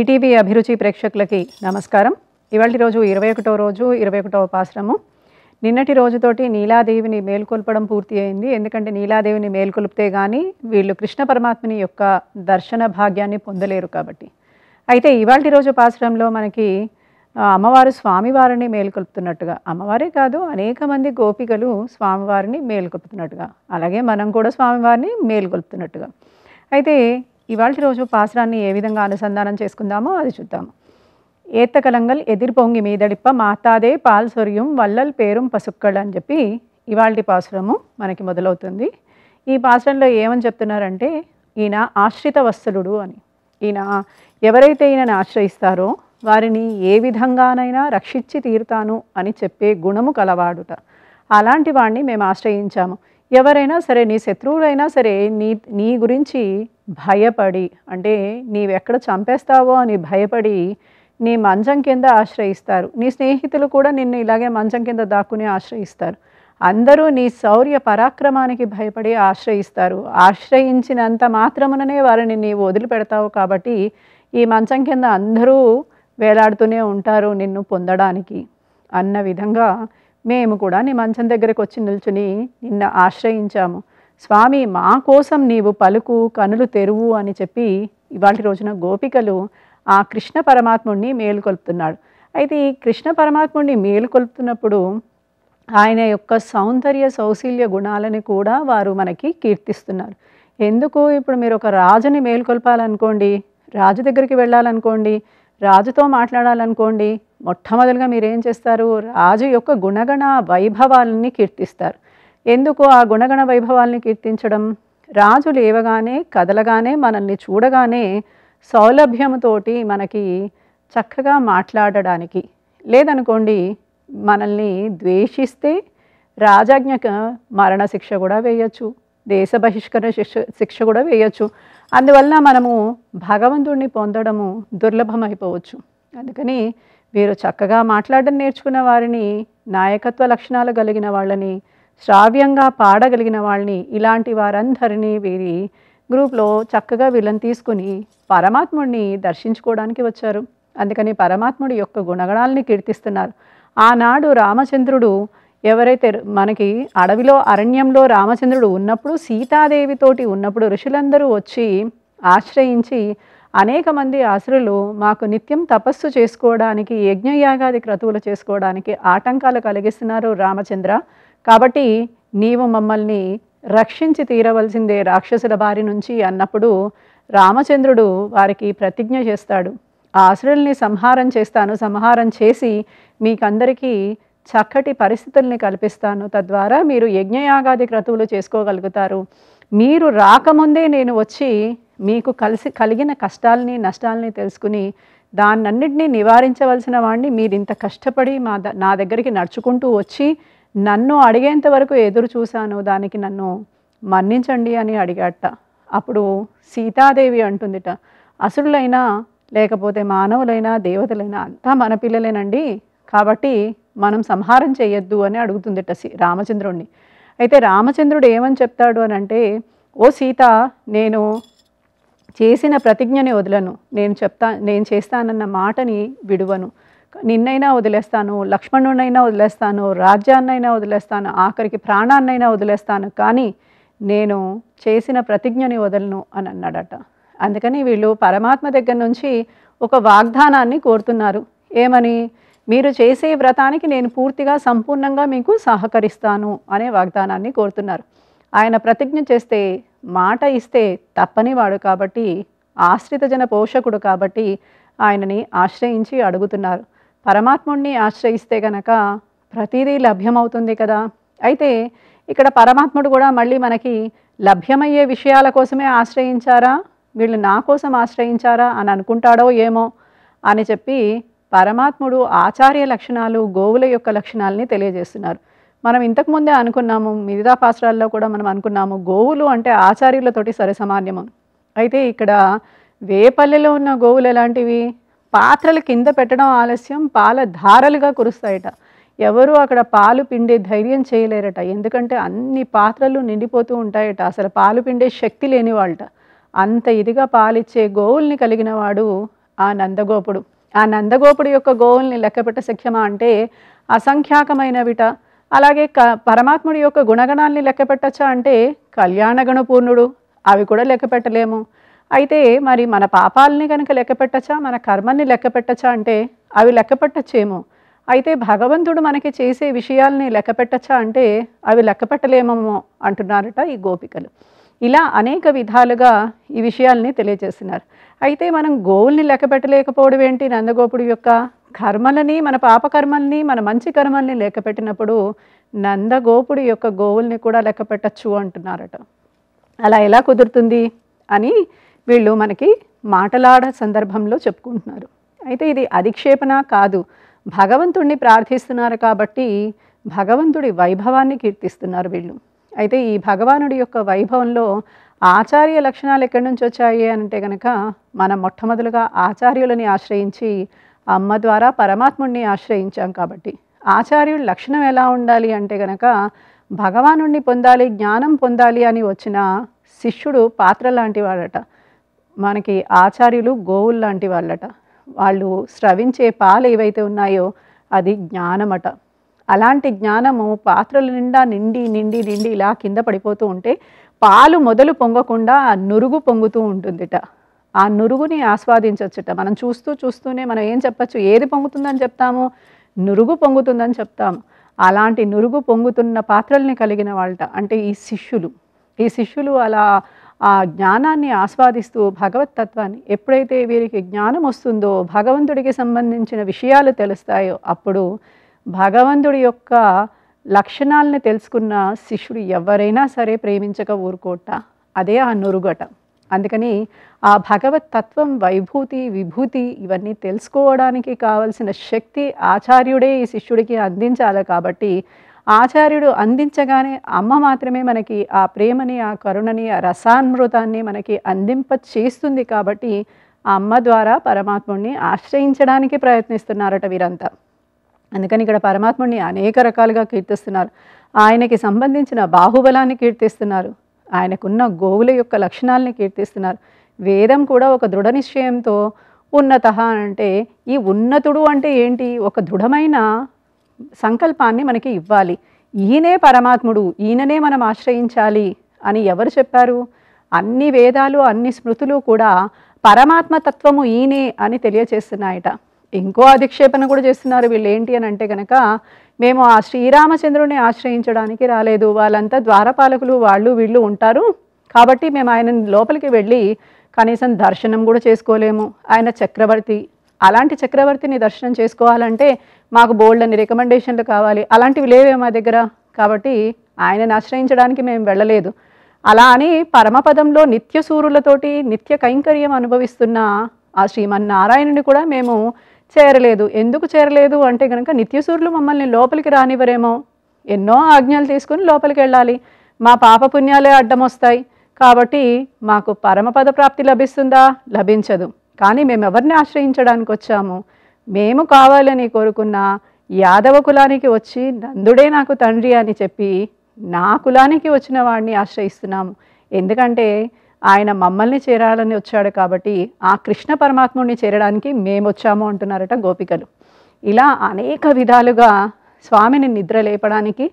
ETV అభిరుచి ప్రేక్షకులకి నమస్కారం ఇవాళ రోజు ఇరవై ఒకటో రోజు ఇరవై ఒకటో ఉపాసనము నిన్నటి రోజుతోటి నీలాదేవిని మేల్కొల్పడం పూర్తి అయింది ఎందుకంటే నీలాదేవిని మేల్కొల్పితే కానీ వీళ్ళు కృష్ణ పరమాత్మని యొక్క దర్శన భాగ్యాన్ని పొందలేరు కాబట్టి అయితే ఇవాళ రోజు ఉపాసనంలో మనకి అమ్మవారు స్వామివారిని మేలుకొల్పుతున్నట్టుగా అమ్మవారే కాదు అనేక మంది గోపికలు స్వామివారిని మేలుకొల్పుతున్నట్టుగా అలాగే మనం కూడా స్వామివారిని మేలుకొల్పుతున్నట్టుగా అయితే ఇవాళ రోజు పాసరాన్ని ఏ విధంగా అనుసంధానం చేసుకుందామో అది చూద్దాము ఏత్తకలంగల్ పొంగి మీదడిప్ప మాతాదే పాల్ సొరియం వల్లల్ పేరుం పసుక్కళ్ అని చెప్పి ఇవాళ పాసురము మనకి మొదలవుతుంది ఈ పాసురంలో ఏమని చెప్తున్నారంటే ఈయన ఆశ్రిత వస్తులుడు అని ఈయన ఎవరైతే ఈయనను ఆశ్రయిస్తారో వారిని ఏ విధంగానైనా రక్షించి తీరుతాను అని చెప్పే గుణము కలవాడుట అలాంటి వాడిని మేము ఆశ్రయించాము ఎవరైనా సరే నీ శత్రువులైనా సరే నీ నీ గురించి భయపడి అంటే నీవెక్కడ చంపేస్తావో అని భయపడి నీ మంచం కింద ఆశ్రయిస్తారు నీ స్నేహితులు కూడా నిన్ను ఇలాగే మంచం కింద దాక్కుని ఆశ్రయిస్తారు అందరూ నీ శౌర్య పరాక్రమానికి భయపడి ఆశ్రయిస్తారు ఆశ్రయించినంత మాత్రముననే వారిని నీ వదిలిపెడతావు కాబట్టి ఈ మంచం కింద అందరూ వేలాడుతూనే ఉంటారు నిన్ను పొందడానికి అన్న విధంగా మేము కూడా నీ మంచం దగ్గరకు వచ్చి నిల్చుని నిన్న ఆశ్రయించాము స్వామి మా కోసం నీవు పలుకు కనులు తెరువు అని చెప్పి ఇవాటి రోజున గోపికలు ఆ కృష్ణ పరమాత్ముడిని మేలుకొల్పుతున్నాడు అయితే ఈ కృష్ణ పరమాత్ముడిని మేలుకొల్పుతున్నప్పుడు ఆయన యొక్క సౌందర్య సౌశీల్య గుణాలని కూడా వారు మనకి కీర్తిస్తున్నారు ఎందుకు ఇప్పుడు మీరు ఒక రాజుని మేలుకొల్పాలనుకోండి రాజు దగ్గరికి వెళ్ళాలనుకోండి రాజుతో మాట్లాడాలనుకోండి మొట్టమొదలుగా మీరేం చేస్తారు రాజు యొక్క గుణగణ వైభవాలని కీర్తిస్తారు ఎందుకు ఆ గుణగణ వైభవాల్ని కీర్తించడం రాజు లేవగానే కదలగానే మనల్ని చూడగానే సౌలభ్యముతోటి మనకి చక్కగా మాట్లాడడానికి లేదనుకోండి మనల్ని ద్వేషిస్తే రాజాజ్ఞక మరణశిక్ష కూడా వేయచ్చు దేశ బహిష్కరణ శిక్ష శిక్ష కూడా వేయచ్చు అందువల్ల మనము భగవంతుడిని పొందడము దుర్లభమైపోవచ్చు అందుకని వీరు చక్కగా మాట్లాడడం నేర్చుకున్న వారిని నాయకత్వ లక్షణాలు కలిగిన వాళ్ళని శ్రావ్యంగా పాడగలిగిన వాళ్ళని ఇలాంటి వారందరినీ వీరి గ్రూప్లో చక్కగా వీళ్ళని తీసుకుని పరమాత్ముడిని దర్శించుకోవడానికి వచ్చారు అందుకని పరమాత్ముడి యొక్క గుణగణాలని కీర్తిస్తున్నారు ఆనాడు రామచంద్రుడు ఎవరైతే మనకి అడవిలో అరణ్యంలో రామచంద్రుడు ఉన్నప్పుడు సీతాదేవితోటి ఉన్నప్పుడు ఋషులందరూ వచ్చి ఆశ్రయించి అనేక మంది ఆశ్రులు మాకు నిత్యం తపస్సు చేసుకోవడానికి యజ్ఞయాగాది క్రతువులు చేసుకోవడానికి ఆటంకాలు కలిగిస్తున్నారు రామచంద్ర కాబట్టి నీవు మమ్మల్ని రక్షించి తీరవలసిందే రాక్షసుల బారి నుంచి అన్నప్పుడు రామచంద్రుడు వారికి ప్రతిజ్ఞ చేస్తాడు ఆ అసురుల్ని సంహారం చేస్తాను సంహారం చేసి మీకందరికీ చక్కటి పరిస్థితుల్ని కల్పిస్తాను తద్వారా మీరు యజ్ఞయాగాది క్రతువులు చేసుకోగలుగుతారు మీరు రాకముందే నేను వచ్చి మీకు కలిసి కలిగిన కష్టాలని నష్టాలని తెలుసుకుని దాన్నన్నింటినీ నివారించవలసిన వాడిని మీరు ఇంత కష్టపడి మా నా దగ్గరికి నడుచుకుంటూ వచ్చి నన్ను అడిగేంత వరకు ఎదురు చూశాను దానికి నన్ను మన్నించండి అని అడిగాట అప్పుడు సీతాదేవి అంటుందిట అసురులైనా లేకపోతే మానవులైనా దేవతలైనా అంతా మన పిల్లలేనండి కాబట్టి మనం సంహారం చేయొద్దు అని అడుగుతుందిట రామచంద్రుణ్ణి అయితే రామచంద్రుడు ఏమని చెప్తాడు అని అంటే ఓ సీత నేను చేసిన ప్రతిజ్ఞని వదలను నేను చెప్తా నేను చేస్తానన్న మాటని విడువను నిన్నైనా వదిలేస్తాను లక్ష్మణునైనా వదిలేస్తాను రాజ్యాన్నైనా వదిలేస్తాను ఆఖరికి ప్రాణాన్నైనా వదిలేస్తాను కానీ నేను చేసిన ప్రతిజ్ఞని వదలను అని అన్నాడట అందుకని వీళ్ళు పరమాత్మ దగ్గర నుంచి ఒక వాగ్దానాన్ని కోరుతున్నారు ఏమని మీరు చేసే వ్రతానికి నేను పూర్తిగా సంపూర్ణంగా మీకు సహకరిస్తాను అనే వాగ్దానాన్ని కోరుతున్నారు ఆయన ప్రతిజ్ఞ చేస్తే మాట ఇస్తే తప్పనివాడు కాబట్టి ఆశ్రితజన పోషకుడు కాబట్టి ఆయనని ఆశ్రయించి అడుగుతున్నారు పరమాత్ముడిని ఆశ్రయిస్తే గనక ప్రతిదీ లభ్యమవుతుంది కదా అయితే ఇక్కడ పరమాత్ముడు కూడా మళ్ళీ మనకి లభ్యమయ్యే విషయాల కోసమే ఆశ్రయించారా వీళ్ళు నా కోసం ఆశ్రయించారా అని అనుకుంటాడో ఏమో అని చెప్పి పరమాత్ముడు ఆచార్య లక్షణాలు గోవుల యొక్క లక్షణాలని తెలియజేస్తున్నారు మనం ఇంతకుముందే అనుకున్నాము మిగతా పాత్రాల్లో కూడా మనం అనుకున్నాము గోవులు అంటే ఆచార్యులతోటి సరి సమాన్యము అయితే ఇక్కడ వేపల్లెలో ఉన్న గోవులు ఎలాంటివి పాత్రలు కింద పెట్టడం ఆలస్యం పాల ధారలుగా కురుస్తాయట ఎవరు అక్కడ పాలు పిండే ధైర్యం చేయలేరట ఎందుకంటే అన్ని పాత్రలు నిండిపోతూ ఉంటాయట అసలు పాలు పిండే శక్తి లేని వాళ్ళట అంత ఇదిగా పాలిచ్చే గోవుల్ని కలిగిన వాడు ఆ నందగోపుడు ఆ నందగోపుడు యొక్క గోవుల్ని లెక్కపెట్ట శక్యమా అంటే అసంఖ్యాకమైనవిట అలాగే క పరమాత్ముడి యొక్క గుణగణాల్ని లెక్కపెట్టచ్చా అంటే కళ్యాణగణపూర్ణుడు అవి కూడా లెక్కపెట్టలేము అయితే మరి మన పాపాలని కనుక లెక్క పెట్టచ్చా మన కర్మల్ని లెక్క పెట్టచ్చా అంటే అవి లెక్క పెట్టచ్చేమో అయితే భగవంతుడు మనకి చేసే విషయాల్ని లెక్క పెట్టచ్చా అంటే అవి లెక్క పెట్టలేమేమో అంటున్నారట ఈ గోపికలు ఇలా అనేక విధాలుగా ఈ విషయాల్ని తెలియజేస్తున్నారు అయితే మనం గోవుల్ని లెక్క పెట్టలేకపోవడం ఏంటి నందగోపుడు యొక్క కర్మలని మన పాపకర్మల్ని మన మంచి కర్మల్ని లెక్క పెట్టినప్పుడు నందగోపుడు యొక్క గోవుల్ని కూడా లెక్క పెట్టచ్చు అంటున్నారట అలా ఎలా కుదురుతుంది అని వీళ్ళు మనకి మాటలాడ సందర్భంలో చెప్పుకుంటున్నారు అయితే ఇది అధిక్షేపణ కాదు భగవంతుణ్ణి ప్రార్థిస్తున్నారు కాబట్టి భగవంతుడి వైభవాన్ని కీర్తిస్తున్నారు వీళ్ళు అయితే ఈ భగవానుడి యొక్క వైభవంలో ఆచార్య లక్షణాలు ఎక్కడి నుంచి వచ్చాయి అంటే కనుక మనం మొట్టమొదలుగా ఆచార్యులని ఆశ్రయించి అమ్మ ద్వారా పరమాత్ముడిని ఆశ్రయించాం కాబట్టి ఆచార్యుడి లక్షణం ఎలా ఉండాలి అంటే కనుక భగవానుణ్ణి పొందాలి జ్ఞానం పొందాలి అని వచ్చిన శిష్యుడు పాత్ర లాంటి వాడట మనకి ఆచార్యులు గోవులు లాంటి వాళ్ళట వాళ్ళు స్రవించే పాలు ఏవైతే ఉన్నాయో అది జ్ఞానమట అలాంటి జ్ఞానము పాత్రల నిండా నిండి నిండి నిండి ఇలా కింద పడిపోతూ ఉంటే పాలు మొదలు పొంగకుండా నురుగు పొంగుతూ ఉంటుందిట ఆ నురుగుని ఆస్వాదించవచ్చుట మనం చూస్తూ చూస్తూనే మనం ఏం చెప్పచ్చు ఏది పొంగుతుందని చెప్తాము నురుగు పొంగుతుందని చెప్తాము అలాంటి నురుగు పొంగుతున్న పాత్రల్ని కలిగిన వాళ్ళట అంటే ఈ శిష్యులు ఈ శిష్యులు అలా ఆ జ్ఞానాన్ని ఆస్వాదిస్తూ భగవత్ తత్వాన్ని ఎప్పుడైతే వీరికి జ్ఞానం వస్తుందో భగవంతుడికి సంబంధించిన విషయాలు తెలుస్తాయో అప్పుడు భగవంతుడి యొక్క లక్షణాలని తెలుసుకున్న శిష్యుడు ఎవరైనా సరే ప్రేమించక ఊరుకోట అదే ఆ నురుగట అందుకని ఆ భగవత్ తత్వం వైభూతి విభూతి ఇవన్నీ తెలుసుకోవడానికి కావలసిన శక్తి ఆచార్యుడే ఈ శిష్యుడికి అందించాలి కాబట్టి ఆచార్యుడు అందించగానే అమ్మ మాత్రమే మనకి ఆ ప్రేమని ఆ కరుణని ఆ రసామృతాన్ని మనకి అందింప చేస్తుంది కాబట్టి ఆ అమ్మ ద్వారా పరమాత్ముడిని ఆశ్రయించడానికి ప్రయత్నిస్తున్నారట వీరంతా అందుకని ఇక్కడ పరమాత్ముడిని అనేక రకాలుగా కీర్తిస్తున్నారు ఆయనకి సంబంధించిన బాహుబలాన్ని కీర్తిస్తున్నారు ఆయనకున్న గోవుల యొక్క లక్షణాలని కీర్తిస్తున్నారు వేదం కూడా ఒక దృఢ నిశ్చయంతో ఉన్నత అంటే ఈ ఉన్నతుడు అంటే ఏంటి ఒక దృఢమైన సంకల్పాన్ని మనకి ఇవ్వాలి ఈయనే పరమాత్ముడు ఈయననే మనం ఆశ్రయించాలి అని ఎవరు చెప్పారు అన్ని వేదాలు అన్ని స్మృతులు కూడా పరమాత్మ తత్వము ఈయనే అని తెలియచేస్తున్నాయట ఇంకో అధిక్షేపణ కూడా చేస్తున్నారు వీళ్ళు ఏంటి అని అంటే కనుక మేము ఆ శ్రీరామచంద్రుని ఆశ్రయించడానికి రాలేదు వాళ్ళంతా ద్వారపాలకులు వాళ్ళు వీళ్ళు ఉంటారు కాబట్టి మేము ఆయన లోపలికి వెళ్ళి కనీసం దర్శనం కూడా చేసుకోలేము ఆయన చక్రవర్తి అలాంటి చక్రవర్తిని దర్శనం చేసుకోవాలంటే మాకు బోల్డ్ అని రికమెండేషన్లు కావాలి అలాంటివి లేవే మా దగ్గర కాబట్టి ఆయనను ఆశ్రయించడానికి మేము వెళ్ళలేదు అలా అని పరమపదంలో నిత్య సూర్యులతోటి నిత్య కైంకర్యం అనుభవిస్తున్న ఆ శ్రీమన్నారాయణుని కూడా మేము చేరలేదు ఎందుకు చేరలేదు అంటే కనుక సూర్యులు మమ్మల్ని లోపలికి రానివ్వరేమో ఎన్నో ఆజ్ఞలు తీసుకుని లోపలికి వెళ్ళాలి మా పాప పుణ్యాలే అడ్డం వస్తాయి కాబట్టి మాకు పరమపద ప్రాప్తి లభిస్తుందా లభించదు కానీ మేము ఎవరిని ఆశ్రయించడానికి వచ్చాము మేము కావాలని కోరుకున్న యాదవ కులానికి వచ్చి నందుడే నాకు తండ్రి అని చెప్పి నా కులానికి వచ్చిన వాడిని ఆశ్రయిస్తున్నాము ఎందుకంటే ఆయన మమ్మల్ని చేరాలని వచ్చాడు కాబట్టి ఆ కృష్ణ పరమాత్ముడిని చేరడానికి మేము వచ్చాము అంటున్నారట గోపికలు ఇలా అనేక విధాలుగా స్వామిని నిద్ర లేపడానికి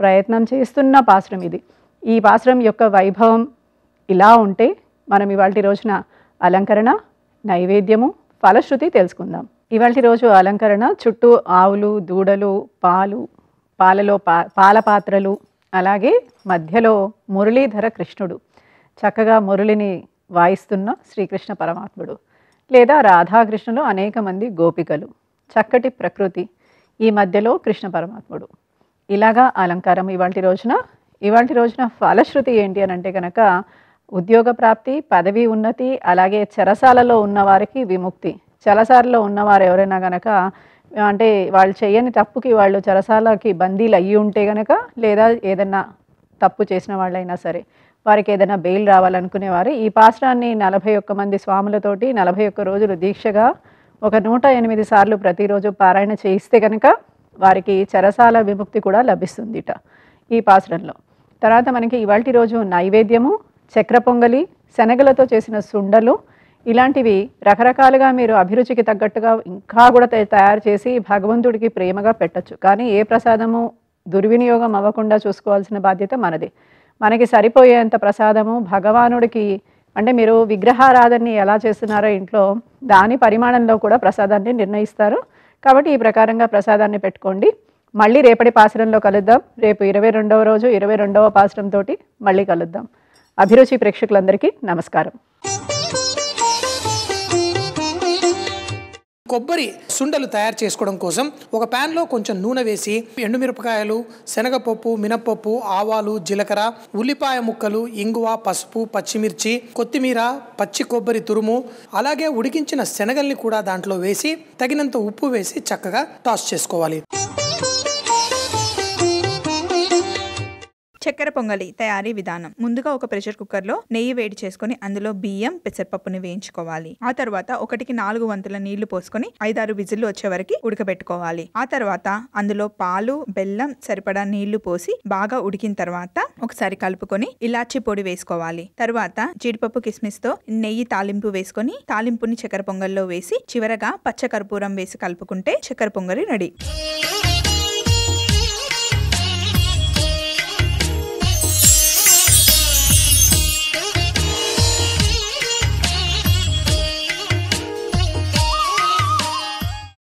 ప్రయత్నం చేస్తున్న పాశ్రం ఇది ఈ పాశ్రం యొక్క వైభవం ఇలా ఉంటే మనం ఇవాటి రోజున అలంకరణ నైవేద్యము ఫలశ్రుతి తెలుసుకుందాం ఇవాళ రోజు అలంకరణ చుట్టూ ఆవులు దూడలు పాలు పాలలో పా పాల పాత్రలు అలాగే మధ్యలో మురళీధర కృష్ణుడు చక్కగా మురళిని వాయిస్తున్న శ్రీకృష్ణ పరమాత్ముడు లేదా రాధాకృష్ణులు అనేక మంది గోపికలు చక్కటి ప్రకృతి ఈ మధ్యలో కృష్ణ పరమాత్ముడు ఇలాగా అలంకారం ఇవాంటి రోజున ఇవాంటి రోజున ఫలశ్రుతి ఏంటి అని అంటే కనుక ఉద్యోగ ప్రాప్తి పదవి ఉన్నతి అలాగే చెరసాలలో ఉన్నవారికి విముక్తి చలసార్లో ఉన్నవారు ఎవరైనా కనుక అంటే వాళ్ళు చేయని తప్పుకి వాళ్ళు చరసాలకి బందీలు అయ్యి ఉంటే కనుక లేదా ఏదన్నా తప్పు చేసిన వాళ్ళైనా సరే వారికి ఏదైనా బెయిల్ రావాలనుకునేవారు ఈ పాశ్రాన్ని నలభై ఒక్క మంది స్వాములతోటి నలభై ఒక్క రోజులు దీక్షగా ఒక నూట ఎనిమిది సార్లు ప్రతిరోజు పారాయణ చేయిస్తే కనుక వారికి చరసాల విముక్తి కూడా లభిస్తుందిట ఈ పాశ్రంలో తర్వాత మనకి ఇవాటి రోజు నైవేద్యము చక్ర పొంగలి శనగలతో చేసిన సుండలు ఇలాంటివి రకరకాలుగా మీరు అభిరుచికి తగ్గట్టుగా ఇంకా కూడా తయారు చేసి భగవంతుడికి ప్రేమగా పెట్టచ్చు కానీ ఏ ప్రసాదము దుర్వినియోగం అవ్వకుండా చూసుకోవాల్సిన బాధ్యత మనది మనకి సరిపోయేంత ప్రసాదము భగవానుడికి అంటే మీరు విగ్రహారాధనని ఎలా చేస్తున్నారో ఇంట్లో దాని పరిమాణంలో కూడా ప్రసాదాన్ని నిర్ణయిస్తారు కాబట్టి ఈ ప్రకారంగా ప్రసాదాన్ని పెట్టుకోండి మళ్ళీ రేపటి పాసరంలో కలుద్దాం రేపు ఇరవై రెండవ రోజు ఇరవై రెండవ పాసరంతో మళ్ళీ కలుద్దాం అభిరుచి ప్రేక్షకులందరికీ నమస్కారం కొబ్బరి సుండలు తయారు చేసుకోవడం కోసం ఒక ప్యాన్లో కొంచెం నూనె వేసి ఎండుమిరపకాయలు శనగపప్పు మినపప్పు ఆవాలు జీలకర్ర ఉల్లిపాయ ముక్కలు ఇంగువ పసుపు పచ్చిమిర్చి కొత్తిమీర పచ్చి కొబ్బరి తురుము అలాగే ఉడికించిన శనగల్ని కూడా దాంట్లో వేసి తగినంత ఉప్పు వేసి చక్కగా టాస్ చేసుకోవాలి చక్కెర పొంగలి తయారీ విధానం ముందుగా ఒక ప్రెషర్ కుక్కర్ లో నెయ్యి వేడి చేసుకుని అందులో బియ్యం పెసరపప్పుని వేయించుకోవాలి ఆ తర్వాత ఒకటికి నాలుగు వంతుల నీళ్లు పోసుకొని ఐదారు విజిల్లు వచ్చే వరకు ఉడకబెట్టుకోవాలి ఆ తర్వాత అందులో పాలు బెల్లం సరిపడా నీళ్లు పోసి బాగా ఉడికిన తర్వాత ఒకసారి కలుపుకొని ఇలాచి పొడి వేసుకోవాలి తర్వాత జీడిపప్పు కిస్మిస్ తో నెయ్యి తాలింపు వేసుకొని తాలింపుని చక్కెర పొంగల్లో వేసి చివరగా పచ్చ కర్పూరం వేసి కలుపుకుంటే చక్కెర పొంగలి రెడీ